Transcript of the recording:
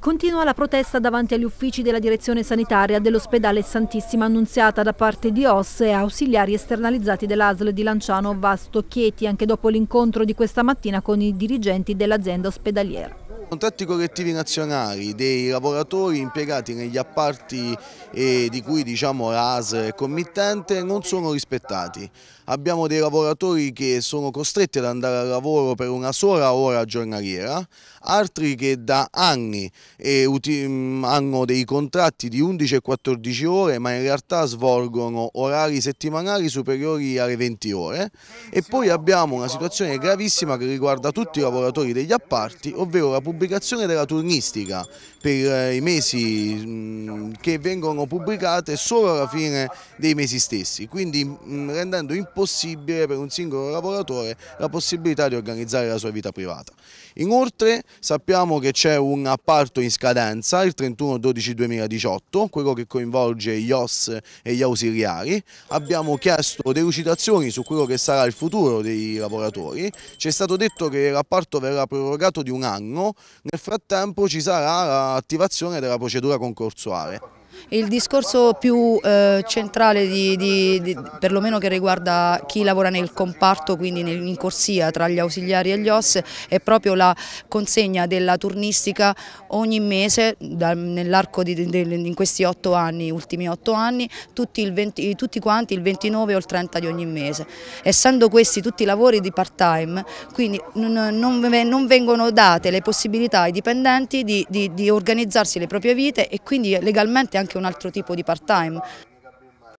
Continua la protesta davanti agli uffici della direzione sanitaria dell'ospedale Santissima Annunziata da parte di OS e ausiliari esternalizzati dell'ASL di Lanciano Vasto Chieti anche dopo l'incontro di questa mattina con i dirigenti dell'azienda ospedaliera. Contratti collettivi nazionali dei lavoratori impiegati negli apparti eh, di cui diciamo l'AS è committente non sono rispettati. Abbiamo dei lavoratori che sono costretti ad andare al lavoro per una sola ora giornaliera, altri che da anni eh, mm, hanno dei contratti di 11 e 14 ore ma in realtà svolgono orari settimanali superiori alle 20 ore e poi abbiamo una situazione gravissima che riguarda tutti i lavoratori degli apparti ovvero la pubblicazione della turnistica per eh, i mesi mm, che vengono pubblicate solo alla fine dei mesi stessi quindi mm, rendendo impossibile per un singolo lavoratore la possibilità di organizzare la sua vita privata. Inoltre Sappiamo che c'è un appalto in scadenza il 31-12-2018, quello che coinvolge gli OS e gli ausiliari. Abbiamo chiesto delucidazioni su quello che sarà il futuro dei lavoratori. Ci è stato detto che l'apparto verrà prorogato di un anno, nel frattempo ci sarà l'attivazione della procedura concorsuale. Il discorso più eh, centrale, di, di, di, perlomeno che riguarda chi lavora nel comparto, quindi nel, in corsia tra gli ausiliari e gli OS, è proprio la consegna della turnistica ogni mese nell'arco di, in questi otto anni, ultimi otto anni, tutti, 20, tutti quanti il 29 o il 30 di ogni mese. Essendo questi tutti lavori di part time, quindi non, non vengono date le possibilità ai dipendenti di, di organizzarsi le proprie vite e quindi legalmente anche anche un altro tipo di part time.